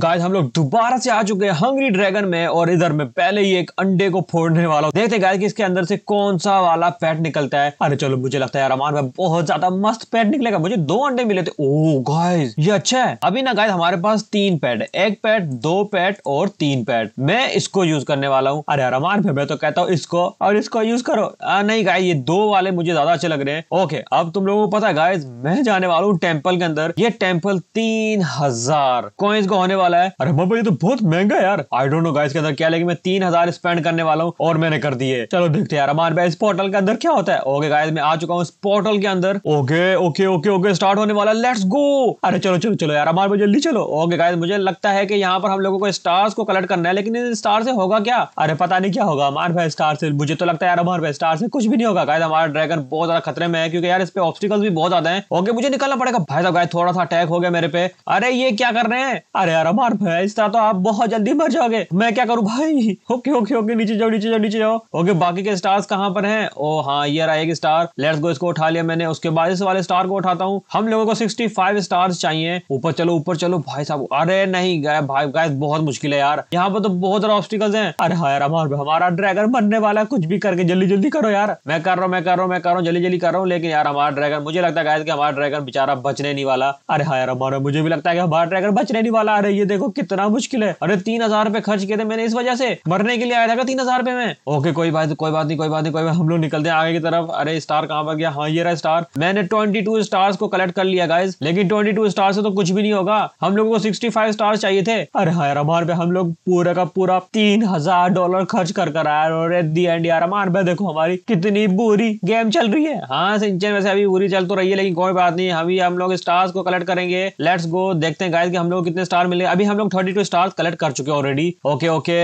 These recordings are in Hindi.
गाइस हम लोग दोबारा से आ चुके हैं हंग्री ड्रैगन में और इधर में पहले ही एक अंडे को फोड़ने वाला देखते गाइस कि इसके अंदर से कौन सा वाला पैट निकलता है अरे चलो मुझे लगता है यार में बहुत ज्यादा मस्त पेट निकलेगा मुझे दो अंडे मिले थे ओ गाइस ये अच्छा है अभी ना गाइस हमारे पास तीन पैट एक पैट दो पैट और तीन पैट मैं इसको यूज करने वाला हूँ अरे यार भाई मैं तो कहता हूँ इसको और इसको यूज करो नहीं गाय ये दो वाले मुझे ज्यादा अच्छे लग रहे हैं ओके अब तुम लोगों को पता है गाय मैं जाने वाला हूँ टेम्पल के अंदर ये टेम्पल तीन हजार को होने वाला है अरे भाई ये तो बहुत महंगा यार आई डोंट नो गाइस के अंदर क्या लेकिन मैं तीन हजार स्पेंड करने वाला हूँ और मैंने कर दिए चलो देखते यार हमारे पास इस पोर्टल के अंदर क्या होता है ओके गाइस मैं आ चुका हूँ इस पोर्टल के अंदर okay okay okay okay start होने वाला लेट्स गो अरे चलो चलो चलो यार हमारे जल्दी चलो ओके गाइस मुझे लगता है की यहाँ पर हम लोगों को स्टार्स को कलेक्ट करना है लेकिन स्टार से होगा क्या अरे पता नहीं क्या होगा हमारे भाई स्टार से मुझे तो लगता है यार हमारे स्टार से कुछ भी नहीं होगा गाइस हमारा ड्रैगन बहुत ज्यादा खतरे में है क्योंकि यार इस पे ऑब्स्टिकल्स भी बहुत ज्यादा है ओके मुझे निकलना पड़ेगा भाई साहब गाइस थोड़ा सा अटैक हो गया मेरे पे अरे ये क्या कर रहे हैं अरे यार यार मार भाई इस तरह तो आप बहुत जल्दी मर जाओगे मैं क्या करूँ भाई ओके ओके ओके नीचे जाओ नीचे जाओ नीचे जाओ ओके बाकी के स्टार्स कहाँ पर हैं ओ हाँ ये रहा एक स्टार लेट्स गो इसको उठा लिया मैंने उसके बाद इस वाले स्टार को उठाता हूँ हम लोगों को सिक्सटी फाइव स्टार चाहिए ऊपर चलो ऊपर चलो भाई साहब अरे नहीं गए भाई गाय बहुत मुश्किल है यार यहाँ पर तो बहुत सारे ऑब्स्टिकल्स हैं अरे हाँ यार हमारा हमारा ड्रैगन बनने वाला है कुछ भी करके जल्दी जल्दी करो यार मैं कर रहा हूँ मैं कर रहा हूँ मैं कर रहा हूँ जल्दी जल्दी कर रहा हूँ लेकिन यार हमारा ड्रैगन मुझे लगता है गाइस कि हमारा ड्रैगन बेचारा बचने नहीं वाला अरे हाँ यार हमारा मुझे भी लगता है कि हमारा ड्रैगन बचने नहीं वाला अरे ये देखो कितना मुश्किल है अरे तीन हजार रुपए खर्च किए थे मैंने इस वजह से मरने के लिए आया था तीन हजार रुपए में ओके कोई बात कोई बात नहीं कोई बात नहीं कोई बात हम लोग निकलते हैं आगे की तरफ अरे स्टार कहाँ पर गया हाँ ये रहा स्टार मैंने ट्वेंटी टू स्टार्स को कलेक्ट कर लिया गाइज लेकिन ट्वेंटी टू स्टार से तो कुछ भी नहीं होगा हम लोगों को सिक्सटी फाइव स्टार चाहिए थे अरे हाँ यार हमारे पे हम लोग पूरे का पूरा तीन हजार डॉलर खर्च कर कर आया और दी एंड यार हमारे पे देखो हमारी कितनी बुरी गेम चल रही है हाँ सिंचन वैसे अभी बुरी चल तो रही है लेकिन कोई बात नहीं अभी हम लोग स्टार्स को कलेक्ट करेंगे लेट्स गो देखते हैं गाइज की हम लोग कितने स्टार मिले है अभी हम लोग थर्टी टू स्टार कलेक्ट कर चुके ऑलरेडी ओके ओके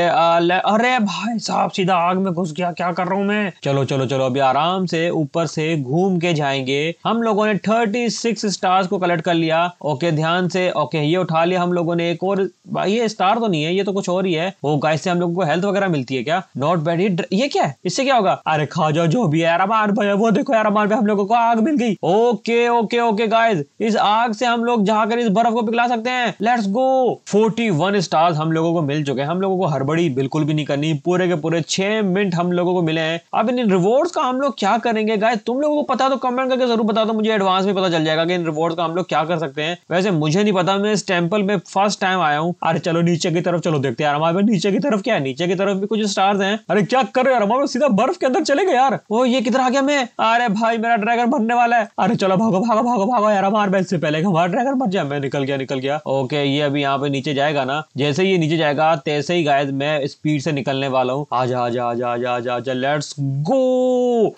अरे भाई साहब सीधा आग में घुस गया क्या कर रहा हूँ मैं चलो चलो चलो अभी आराम से ऊपर से घूम के जाएंगे हम लोगों ने थर्टी सिक्स स्टार्स को कलेक्ट कर लिया ओके ध्यान से ओके ये उठा लिया हम लोगों ने एक और ये स्टार तो नहीं है ये तो कुछ और ही है वो oh, गाय से हम लोगों को हेल्थ वगैरह मिलती है क्या नॉट बैड ये क्या है इससे क्या होगा अरे खा जाओ जो भी है यार भाई वो देखो यार अमान भाई हम लोगों को आग मिल गई ओके ओके ओके गाइज इस आग से हम लोग जाकर इस बर्फ को पिघला सकते हैं लेट्स गो 41 स्टार्स हम लोगों को मिल चुके हैं हम लोगों को हरबड़ी बिल्कुल भी नहीं करनी पूरे के पूरे छह मिनट हम लोगों को मिले हैं अब इन रिवॉर्ड्स का हम लोग क्या करेंगे गाय तुम लोगों को पता तो कमेंट करके जरूर बता दो मुझे एडवांस में पता चल जाएगा कि इन रिवॉर्ड का हम लोग क्या कर सकते हैं वैसे मुझे नहीं पता मैं इस टेम्पल में फर्स्ट टाइम आया हूँ अरे चलो नीचे की तरफ चलो देखते हैं हमारे नीचे की तरफ क्या है नीचे की तरफ भी कुछ स्टार्स है अरे क्या कर रहे यार हमारे सीधा बर्फ के अंदर चले गए यार वो ये किधर आ गया मैं अरे भाई मेरा ड्रैगन बनने वाला है अरे चलो भागो भागो भागो भागो यार हमारे पहले हमारा ड्रैगन बन जाए मैं निकल गया निकल गया ओके ये अभी यहाँ पे नीचे जाएगा ना जैसे ही नीचे जाएगा तैसे ही गायद मैं स्पीड से निकलने वाला हूँ आजा आजा आजा आजा आजा आजा लेट्स गो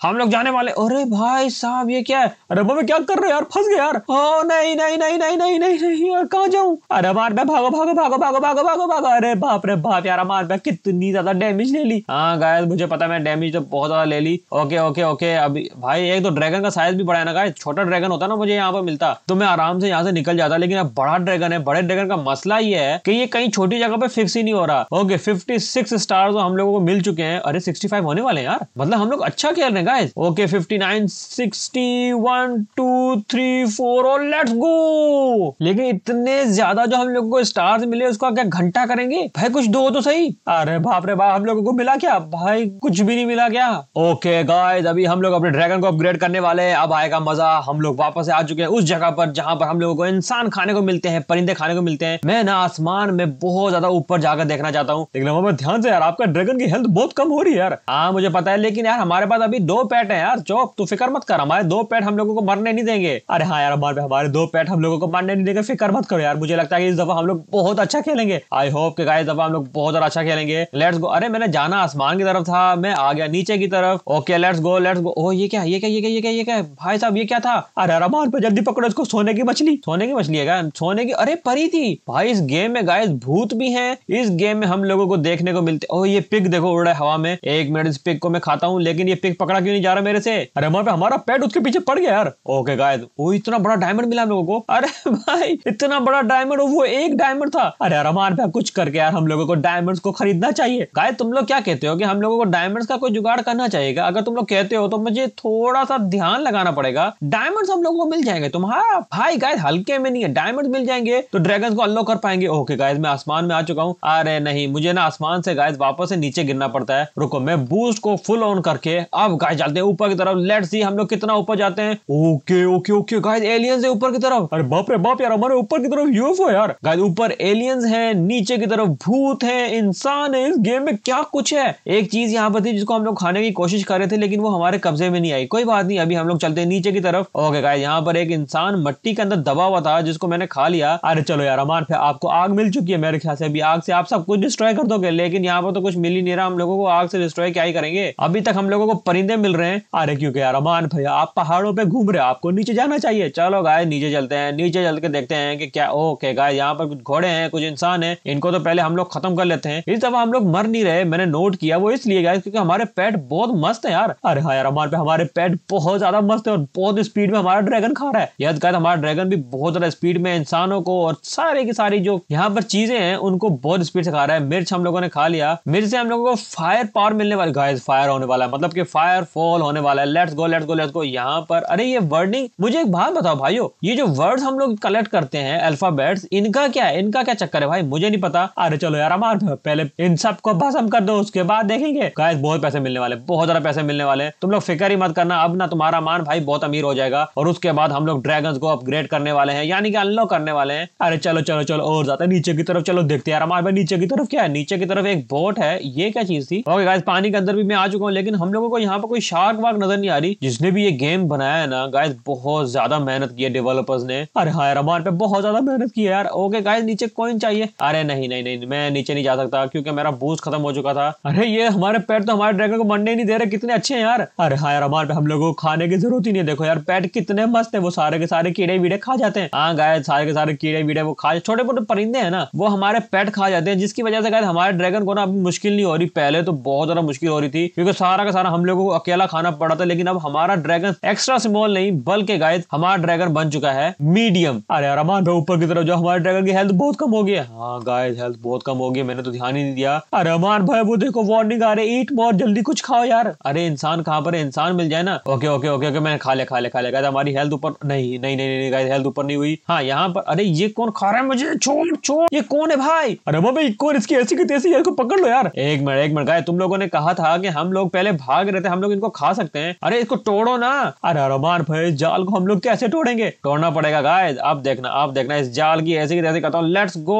हम लोग जाने वाले अरे भाई साहब ये क्या है अरे मैं क्या कर रहे यार फंस गया यार ओ नहीं नहीं नहीं नहीं नहीं नहीं नहीं यार कहाँ जाऊँ अरे मार मैं भागो भागो भागो भागो भागो भागो भागो अरे बाप रे बाप यार मार मैं कितनी ज्यादा डैमेज ले ली हाँ गाय मुझे पता मैं डैमेज तो बहुत ज्यादा ले ली ओके ओके ओके अभी भाई एक तो ड्रैगन का साइज भी बड़ा ना गाय छोटा ड्रैगन होता ना मुझे यहाँ पर मिलता तो मैं आराम से यहाँ से निकल जाता लेकिन अब बड़ा ड्रैगन है बड़े ड्रैगन का मसला मसला ये है कि ये कहीं छोटी जगह पे फिक्स ही नहीं हो रहा ओके फिफ्टी सिक्स स्टार तो हम लोगों को मिल चुके हैं अरे सिक्सटी फाइव होने वाले यार मतलब हम लोग अच्छा खेल रहे हैं guys okay fifty nine sixty one two three four और लेट्स गो लेकिन इतने ज्यादा जो हम लोगों को स्टार्स मिले उसका क्या घंटा करेंगे भाई कुछ दो तो सही अरे बाप रे बाप हम लोगों को मिला क्या भाई कुछ भी नहीं मिला क्या ओके गाइस अभी हम लोग अपने ड्रैगन को अपग्रेड करने वाले हैं अब आएगा मजा हम लोग वापस आ चुके हैं उस जगह पर जहाँ पर हम लोगों को इंसान खाने को मिलते हैं परिंदे खाने को मिलते हैं मैं ना आसमान में बहुत ज्यादा ऊपर जाकर देखना चाहता हूँ लेकिन मामा ध्यान से यार आपका ड्रैगन की हेल्थ बहुत कम हो रही है यार हाँ मुझे पता है लेकिन यार हमारे पास अभी दो पेट है यार चौक तू फिक्र मत कर हमारे दो पेट हम लोगों को मरने नहीं देंगे अरे हाँ यार हमारे हमारे दो पेट हम लोगों को मरने नहीं देंगे फिक्र मत करो यार मुझे लगता है इस दफा हम लोग बहुत अच्छा खेलेंगे आई होप के गाइस दफा हम लोग बहुत ज्यादा अच्छा खेलेंगे लेट्स गो अरे मैंने जाना आसमान की तरफ था मैं आ गया नीचे की तरफ okay let's go let's go ओ ये क्या ये क्या ये क्या ये क्या ये क्या भाई साहब ये क्या था अरे रमान पे जल्दी पकड़ो इसको सोने की मछली सोने की मछली है सोने की अरे परी थी भाई इस गेम में गाइस भूत भी हैं इस गेम में हम लोगों को देखने को मिलते ओ ये पिक देखो उड़ रहा है हवा में एक मिनट इस पिक को मैं खाता हूँ लेकिन ये पिक पकड़ा क्यों नहीं जा रहा मेरे से अरे हमारे हमारा पेट उसके पीछे पड़ गया यार ओके गाइस वो इतना बड़ा डायमंड मिला हम लोगों को अरे भाई इतना बड़ा डायमंड वो एक डायमंड था अरे यार हमारे पास कुछ करके यार हम लोगों को डायमंड को खरीदना चाहिए गाय तुम लोग क्या कहते हो कि हम लोगों को डायमंड का कोई जुगाड़ करना चाहिए अगर तुम लोग कहते हो तो मुझे थोड़ा सा ध्यान लगाना पड़ेगा डायमंड हम लोगों को मिल जाएंगे तुम्हारा भाई गाय हल्के में नहीं है डायमंड मिल जाएंगे तो ड्रैगन को अनलॉक कर पाएंगे ओके गाइज मैं आसमान में आ चुका हूँ अरे नहीं मुझे ना आसमान से गाइज वापस से नीचे गिरना पड़ता है रुको मैं बूस्ट को फुल ऑन करके अब गाइज चलते हैं ऊपर की तरफ लेट सी हम लोग कितना ऊपर जाते हैं okay okay okay guys aliens है ऊपर की तरफ अरे बाप रे बाप यार हमारे ऊपर की तरफ यूएफओ यार गाइज ऊपर एलियंस है नीचे की तरफ भूत है इंसान है इस गेम में क्या कुछ है एक चीज यहाँ पर थी जिसको हम लोग खाने की कोशिश कर रहे थे लेकिन वो हमारे कब्जे में नहीं आई कोई बात नहीं अभी हम लोग चलते हैं नीचे की तरफ ओके गाइज यहाँ पर एक इंसान मट्टी के अंदर दबा हुआ था जिसको मैंने खा लिया अरे चलो यार हमारे आपको आग मिल चुकी है मेरे ख्याल से अभी आग से आप सब कुछ डिस्ट्रॉय कर दोगे लेकिन यहाँ पर तो कुछ मिल ही नहीं रहा हम लोगों को आग से डिस्ट्रॉय क्या ही करेंगे अभी तक हम लोगों को परिंदे मिल रहे हैं अरे क्योंकि यार अमान भैया आप पहाड़ों पे घूम रहे हो आपको नीचे जाना चाहिए चलो गाय नीचे चलते हैं नीचे चल के देखते हैं कि क्या ओके गाय यहाँ पर कुछ घोड़े हैं कुछ इंसान है इनको तो पहले हम लोग खत्म कर लेते हैं इस दफा हम लोग मर नहीं रहे मैंने नोट किया वो इसलिए गाय क्योंकि हमारे पेट बहुत मस्त है यार अरे हाँ यार हमारे पे हमारे पेट बहुत ज्यादा मस्त है और बहुत स्पीड में हमारा ड्रैगन खा रहा है यद गाय हमारा ड्रैगन भी बहुत ज्यादा स्पीड में इंसानों को और सारे के सारे सारी जो यहाँ पर चीजें हैं उनको बहुत स्पीड से खा रहा है मिर्च हम लोगों ने खा लिया मिर्च से हम लोगों को फायर पावर मिलने वाली गाइस फायर होने वाला है मतलब कि फायर फॉल होने वाला है let's go let's go let's go यहाँ पर अरे ये वर्डिंग मुझे एक बात बताओ भाइयों ये जो वर्ड हम लोग कलेक्ट करते हैं अल्फाबेट इनका क्या है इनका क्या चक्कर है भाई मुझे नहीं पता अरे चलो यार हमारे पहले इन सबको भसम कर दो उसके बाद देखेंगे गायस बहुत पैसे मिलने वाले बहुत ज्यादा पैसे मिलने वाले तुम लोग फिक्र ही मत करना अब ना तुम्हारा मान भाई बहुत अमीर हो जाएगा और उसके बाद हम लोग ड्रैगन को अपग्रेड करने वाले हैं यानी कि अनलॉक करने वाले हैं अरे चलो चलो चलो और ज्यादा नीचे की तरफ चलो देखते हैं हमारे पास नीचे की तरफ क्या है नीचे की तरफ एक बोट है ये क्या चीज थी ओके गाइस पानी के अंदर भी मैं आ चुका हूँ लेकिन हम लोगों को यहाँ पर कोई शार्क वार्क नजर नहीं आ रही जिसने भी ये गेम बनाया है ना गाइस बहुत ज्यादा मेहनत की डेवलपर्स ने अरे हाँ यार हमारे पे बहुत ज्यादा मेहनत की यार ओके गाइस नीचे कॉइन चाहिए अरे नहीं नहीं नहीं मैं नीचे नहीं जा सकता क्योंकि मेरा बूस्ट खत्म हो चुका था अरे ये हमारे पेट तो हमारे ड्रैगन को मरने नहीं दे रहे कितने अच्छे हैं यार अरे हाँ यार हमारे पे हम लोगों को खाने की जरूरत ही नहीं देखो यार पेट कितने मस्त है वो सारे के सारे कीड़े वीड़े खा जाते हैं हाँ गाय सारे के सारे कीड़े वीड़े वो खा छोटे छोटे तो परिंदे हैं ना वो हमारे पेट खा जाते हैं जिसकी वजह से कहते हमारे ड्रैगन को ना अभी मुश्किल नहीं हो रही पहले तो बहुत ज्यादा मुश्किल हो रही थी क्योंकि सारा का सारा हम लोगों को अकेला खाना पड़ा था लेकिन अब हमारा ड्रैगन एक्स्ट्रा स्मॉल नहीं बल्कि गाय हमारा ड्रैगन बन चुका है मीडियम अरे यार भाई ऊपर की तरफ जो हमारे ड्रैगन की हेल्थ बहुत कम हो गई है हाँ गाय हेल्थ बहुत कम हो गई मैंने तो ध्यान ही नहीं दिया अरे हमार भाई वो देखो वार्निंग आ रही ईट मोर जल्दी कुछ खाओ यार अरे इंसान कहाँ पर इंसान मिल जाए ना ओके ओके ओके ओके मैंने खा ले खा ले खा ले गाय हमारी हेल्थ ऊपर नहीं नहीं नहीं नहीं गाय हेल्थ ऊपर नहीं हुई हाँ यहाँ पर अरे ये कौन खा रहा है मुझे छोड़ छोड़ ये कौन है भाई अरे बाबा एक और इसकी ऐसी की तैसी यार को पकड़ लो यार एक मिनट एक मिनट गाय तुम लोगों ने कहा था कि हम लोग पहले भाग रहे थे हम लोग इनको खा सकते हैं अरे इसको तोड़ो ना अरे रमान भाई जाल को हम लोग कैसे तोड़ेंगे तोड़ना पड़ेगा गाय अब देखना आप देखना इस जाल की ऐसी की तैसी कहता हूँ लेट्स गो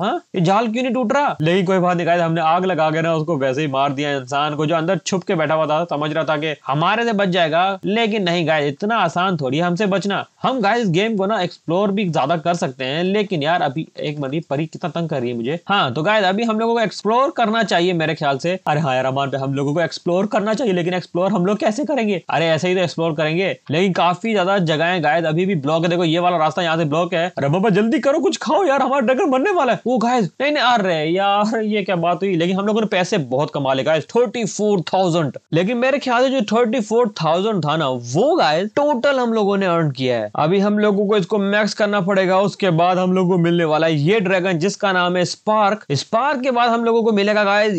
हाँ ये जाल क्यों नहीं टूट रहा लेकिन कोई बात नहीं गाय हमने आग लगा के ना उसको वैसे ही मार दिया इंसान को जो अंदर छुप के बैठा हुआ था समझ रहा था कि हमारे से बच जाएगा लेकिन नहीं गाय इतना आसान थोड़ी हमसे बचना हम गाय इस गेम को ना एक्सप्लोर भी ज्यादा कर सकते हैं लेकिन यार अभी एक बंदी परी कितना तंग कर रही है मुझे हाँ तो गाय अभी हम लोगों को एक्सप्लोर करना चाहिए मेरे ख्याल से अरे हाँ यार अमान पे हम लोगों को एक्सप्लोर करना चाहिए लेकिन एक्सप्लोर हम लोग कैसे करेंगे अरे ऐसे ही तो एक्सप्लोर करेंगे लेकिन काफी ज्यादा जगह है गायद अभी भी ब्लॉक है देखो ये वाला रास्ता यहाँ से ब्लॉक है अरे बाबा जल्दी करो कुछ खाओ यार हमारा ड्रैगन बनने वाला है वो गाय नहीं नहीं आ रहे यार ये क्या बात हुई लेकिन हम लोगों ने पैसे बहुत कमा ले गाय थर्टी लेकिन मेरे ख्याल से जो थर्टी था ना वो गाय टोटल हम लोगों ने अर्न किया है अभी हम लोगों को इसको मैक्स करना पड़ेगा उसके बाद हम लोग को मिलने वाला है ये ड्रैगन जिसका नाम है स्पार्क स्पार्क के बाद हम लोगों को मिलेगा guys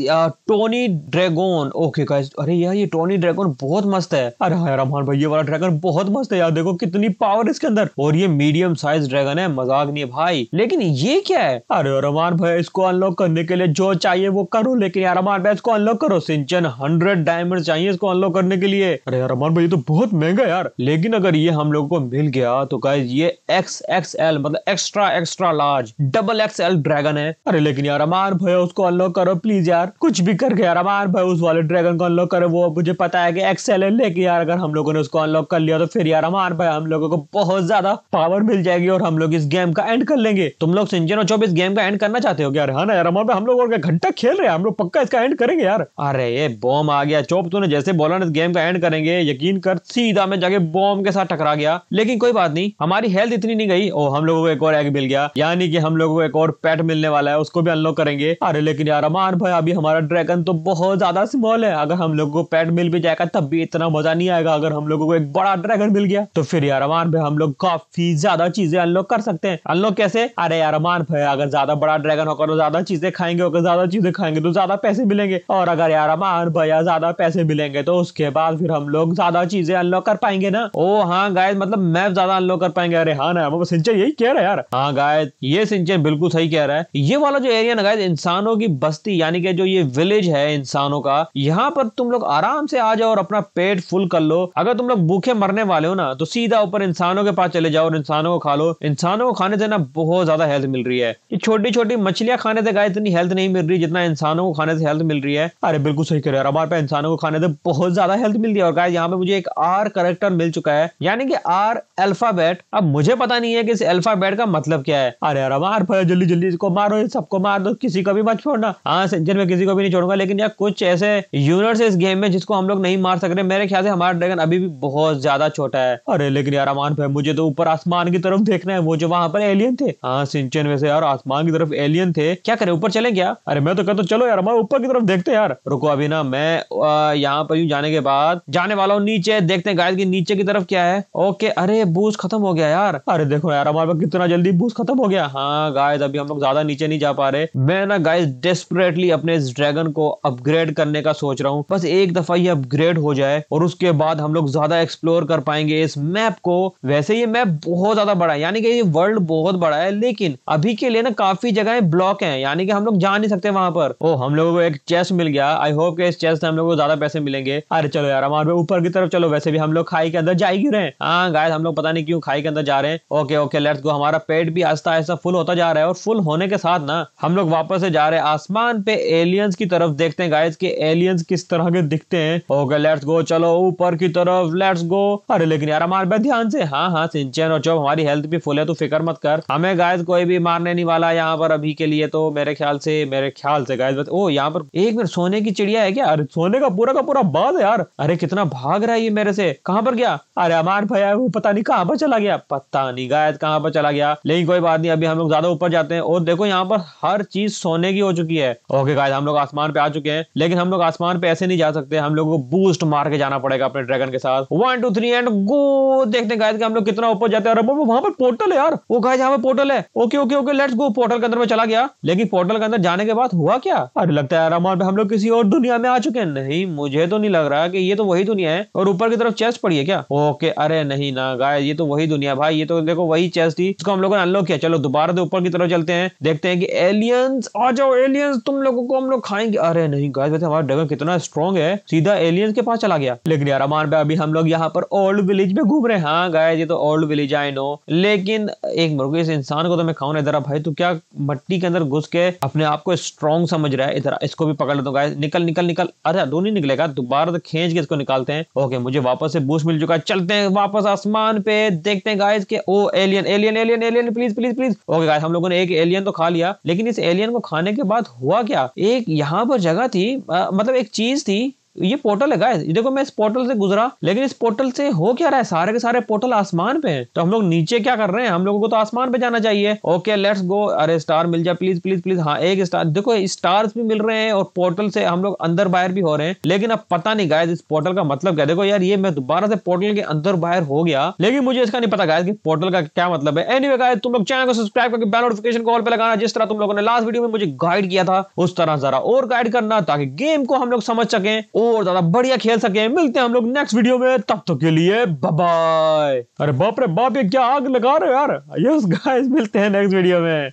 Tony dragon okay guys अरे यार ये टोनी ड्रैगन बहुत मस्त है अरे हाँ यार भाई ये वाला ड्रैगन बहुत मस्त है यार देखो कितनी पावर इसके अंदर और ये मीडियम साइज ड्रैगन है मजाक नहीं है भाई लेकिन ये क्या है अरे अरमान भाई इसको अनलॉक करने के लिए जो चाहिए वो करो लेकिन यार अरमान भाई इसको अनलॉक करो सिंचन हंड्रेड डायमंड चाहिए इसको अनलॉक करने के लिए अरे यार अरमान भाई ये तो बहुत महंगा यार लेकिन अगर ये हम लोगों को मिल गया तो गाइज ये एक्स एक्स एल मतलब extra extra large charge double XL dragon है अरे लेकिन यार अमान भाई उसको अनलॉक करो प्लीज यार कुछ भी करके यार अमान भाई उस वाले ड्रैगन को अनलॉक करो वो मुझे पता है कि एक्सएल है लेकिन यार अगर हम लोगों ने उसको अनलॉक कर लिया तो फिर यार अमान भाई हम लोगों को बहुत ज्यादा पावर मिल जाएगी और हम लोग इस गेम का एंड कर लेंगे तुम लोग और चौबीस गेम का एंड करना चाहते हो यार हाँ ना यार अमान भाई हम लोग और घंटा खेल रहे हैं हम लोग पक्का इसका एंड करेंगे यार अरे ये बॉम आ गया चौप तूने जैसे बोला ना इस गेम का एंड करेंगे यकीन कर सीधा में जाके बॉम के साथ टकरा गया लेकिन कोई बात नहीं हमारी हेल्थ इतनी नहीं गई और हम लोगों को एक और एग मिल गया यानी यानी कि हम लोगों को एक और पेट मिलने वाला है उसको भी अनलॉक करेंगे अरे लेकिन यार अमान भाई अभी हमारा ड्रैगन तो बहुत ज्यादा स्मॉल है अगर हम लोगों को पेट मिल भी जाएगा तब भी इतना मजा नहीं आएगा अगर हम लोगों को एक बड़ा ड्रैगन मिल गया तो फिर यार अमान भाई हम लोग काफी ज्यादा चीजें अनलॉक कर सकते हैं अनलॉक कैसे अरे यार अमान भाई अगर ज्यादा बड़ा ड्रैगन होकर तो ज्यादा चीजें खाएंगे अगर ज्यादा चीजें खाएंगे तो ज्यादा पैसे मिलेंगे और अगर यार अमान भैया ज्यादा पैसे मिलेंगे तो उसके बाद फिर हम लोग ज्यादा चीजें अनलॉक कर पाएंगे ना ओ हाँ गाय मतलब मैप ज्यादा अनलॉक कर पाएंगे अरे हाँ ना वो सिंचर तो यही कह रहे यार हाँ गाय ये सिंचन बिल्कुल सही कह रहा है ये वाला जो एरिया ना इंसानों की बस्ती यानी कि जो ये विलेज है इंसानों का यहाँ पर तुम लोग आराम से आ जाओ और अपना पेट फुल कर लो अगर तुम लोग भूखे मरने वाले हो ना तो सीधा ऊपर इंसानों के पास चले जाओ और इंसानों को खा लो इंसानों को खाने से ना बहुत ज्यादा हेल्थ मिल रही है ये छोटी छोटी मछलियां खाने से गाय इतनी हेल्थ नहीं मिल रही जितना इंसानों को खाने से हेल्थ मिल रही है अरे बिल्कुल सही करे यार हमारे पे इंसानों को खाने से बहुत ज्यादा हेल्थ मिल रही है और गाय यहाँ पे मुझे एक आर करेक्टर मिल चुका है यानी कि आर अल्फाबेट अब मुझे पता नहीं है कि इस अल्फाबेट का मतलब क्या है अरे यार मार पर जल्दी जल्दी इसको मारो सबको मार दो किसी को भी मत छोड़ना हाँ सेंचुरी में किसी को भी नहीं छोड़ूंगा लेकिन यार कुछ ऐसे यूनिट्स इस गेम में जिसको हम लोग नहीं मार सक रहे मेरे ख्याल से हमारा ड्रैगन अभी भी बहुत ज्यादा छोटा है अरे लेकिन यार अमान भाई मुझे तो ऊपर आसमान की तरफ देखना है वो जो वहाँ पर एलियन थे हाँ सिंचन वैसे यार आसमान की तरफ एलियन थे क्या करे ऊपर चले क्या अरे मैं तो कहता हूँ चलो यार हमारे ऊपर की तरफ देखते यार रुको अभी ना मैं यहाँ पर जाने के बाद जाने वाला हूँ नीचे देखते हैं गाय की नीचे की तरफ क्या है ओके अरे बूस खत्म हो गया यार अरे देखो यार हमारे पास कितना जल्दी बूज खत्म हो गया हाँ गाइस अभी हम लोग ज्यादा नीचे नहीं जा पा रहे मैं ना गाइस डेस्परेटली अपने इस ड्रैगन को अपग्रेड करने का सोच रहा हूँ बस एक दफा ये अपग्रेड हो जाए और उसके बाद हम लोग ज्यादा एक्सप्लोर कर पाएंगे इस मैप को वैसे ये मैप बहुत ज्यादा बड़ा है यानी कि ये वर्ल्ड बहुत बड़ा है लेकिन अभी के लिए ना काफी जगह ब्लॉक है यानी कि हम लोग जा नहीं सकते वहां पर ओ हम लोगों को एक चेस मिल गया आई होप के इस चेस से हम लोग को ज्यादा पैसे मिलेंगे अरे चलो यार हमारे ऊपर की तरफ चलो वैसे भी हम लोग खाई के अंदर जा ही रहे हैं हाँ गाय हम लोग पता नहीं क्यों खाई के अंदर जा रहे हैं ओके ओके लेट्स गो हमारा पेट भी आस्ता आहिस्ता फुल होता जा रहा है और फुल होने के साथ ना हम लोग वापस से जा रहे हैं आसमान पे एलियंस की तरफ देखते हैं गाइस कि एलियंस किस तरह के दिखते हैं ओके लेट्स गो चलो ऊपर की तरफ लेट्स गो अरे लेकिन यार हमारे पे ध्यान से हाँ हाँ सिंचन और जब हमारी हेल्थ भी फुल है तो फिक्र मत कर हमें गाय कोई भी मारने नहीं वाला यहाँ पर अभी के लिए तो मेरे ख्याल से मेरे ख्याल से गाय ओ यहाँ पर एक मिनट सोने की चिड़िया है क्या अरे सोने का पूरा का पूरा बाज है यार अरे कितना भाग रहा है ये मेरे से कहाँ पर गया अरे अमार भैया वो पता नहीं कहाँ पर चला गया पता नहीं गायद कहाँ पर चला गया लेकिन कोई बात नहीं अभी हम लोग ज्यादा ऊपर जाते हैं और देखो यहाँ पर हर चीज सोने की हो चुकी है ओके गाइस हम लोग आसमान पे आ चुके हैं लेकिन हम लोग आसमान पे ऐसे नहीं जा सकते हम लोग को बूस्ट मार के जाना पड़ेगा अपने ड्रैगन के साथ one two three and go देखते गाइस कि हम लोग कितना ऊपर जाते हैं अरे वहां पर पोर्टल है यार वो गाय जहाँ पर पोर्टल है okay okay okay let's go portal के अंदर में चला गया लेकिन पोर्टल के अंदर जाने के बाद हुआ क्या अरे लगता है आराम हम लोग किसी और दुनिया में आ चुके हैं नहीं मुझे तो नहीं लग रहा कि ये तो वही दुनिया है और ऊपर की तरफ चेस्ट पड़ी है क्या ओके अरे नहीं ना गाय ये तो वही दुनिया भाई ये तो देखो वही चेस्ट थी उसको हम लोगों ने अनलॉक किया चलो दोबारा भारत ऊपर की तरफ चलते हैं देखते हैं कि एलियंस आ जाओ एलियंस तुम लोगों को हम लोग खाएंगे अरे नहीं गाइस वैसे हमारा ड्रैगन कितना स्ट्रॉन्ग है सीधा एलियंस के पास चला गया लेकिन यार अमान भाई अभी हम लोग यहाँ पर ओल्ड विलेज में घूम रहे हैं हाँ गाइस ये तो ओल्ड विलेज आई नो लेकिन एक मुर्गे इस इंसान को तो मैं खाऊं इधर भाई तू क्या मट्टी के अंदर घुस के अपने आप को स्ट्रॉन्ग समझ रहा है इधर इसको भी पकड़ लेता हूँ गाइस निकल निकल निकल अरे दो नहीं निकलेगा दोबारा तो खींच के इसको निकालते हैं ओके मुझे वापस से बूस्ट मिल चुका है चलते हैं वापस आसमान पे देखते हैं गाइस के ओ alien alien alien alien please please please okay guys हम लोगों ने एक एलियन तो खा लिया लेकिन इस एलियन को खाने के बाद हुआ क्या एक यहाँ पर जगह थी आ, मतलब एक चीज थी ये पोर्टल है गाइस देखो मैं इस पोर्टल से गुजरा लेकिन इस पोर्टल से हो क्या रहा है सारे के सारे पोर्टल आसमान पे हैं तो हम लोग नीचे क्या कर रहे हैं हम लोगों को तो आसमान पे जाना चाहिए ओके लेट्स गो अरे स्टार मिल जाए प्लीज प्लीज प्लीज हाँ एक स्टार देखो स्टार्स भी मिल रहे हैं और पोर्टल से हम लोग अंदर बाहर भी हो रहे हैं लेकिन अब पता नहीं गायज इस पोर्टल का मतलब क्या देखो यार ये मैं दोबारा से पोर्टल के अंदर बाहर हो गया लेकिन मुझे इसका नहीं पता गायज की पोर्टल का क्या मतलब है एनी anyway, तुम लोग चैनल को सब्सक्राइब करके बेल नोटिफिकेशन कॉल पे लगाना जिस तरह तुम लोगों ने लास्ट वीडियो में मुझे गाइड किया था उस तरह जरा और गाइड करना ताकि गेम को हम लोग समझ सकें और ज्यादा बढ़िया खेल सके मिलते हैं हम लोग नेक्स्ट वीडियो में तब तक तो के लिए बाय अरे बाप रे बाप ये क्या आग लगा रहे हो यार यस गाइस मिलते हैं नेक्स्ट वीडियो में